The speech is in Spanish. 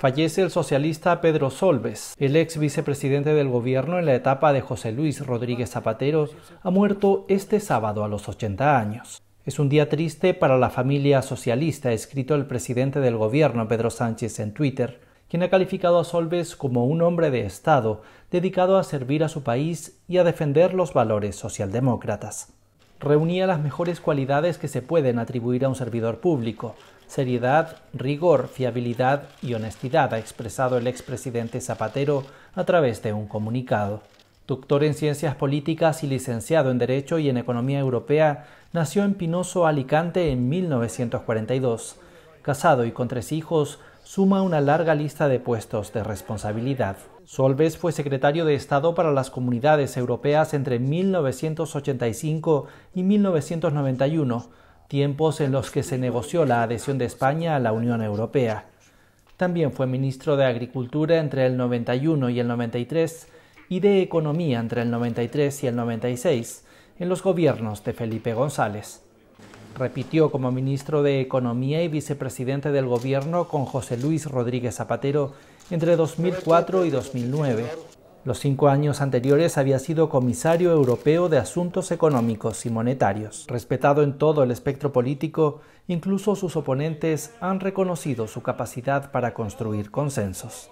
Fallece el socialista Pedro Solbes, el ex vicepresidente del gobierno en la etapa de José Luis Rodríguez Zapatero, ha muerto este sábado a los 80 años. Es un día triste para la familia socialista, ha escrito el presidente del gobierno Pedro Sánchez en Twitter, quien ha calificado a Solbes como un hombre de Estado dedicado a servir a su país y a defender los valores socialdemócratas reunía las mejores cualidades que se pueden atribuir a un servidor público, seriedad, rigor, fiabilidad y honestidad, ha expresado el expresidente Zapatero a través de un comunicado. Doctor en Ciencias Políticas y licenciado en Derecho y en Economía Europea, nació en Pinoso, Alicante, en 1942. Casado y con tres hijos, suma una larga lista de puestos de responsabilidad. Solbes fue secretario de Estado para las Comunidades Europeas entre 1985 y 1991, tiempos en los que se negoció la adhesión de España a la Unión Europea. También fue ministro de Agricultura entre el 91 y el 93 y de Economía entre el 93 y el 96 en los gobiernos de Felipe González. Repitió como ministro de Economía y vicepresidente del gobierno con José Luis Rodríguez Zapatero entre 2004 y 2009. Los cinco años anteriores había sido comisario europeo de Asuntos Económicos y Monetarios. Respetado en todo el espectro político, incluso sus oponentes han reconocido su capacidad para construir consensos.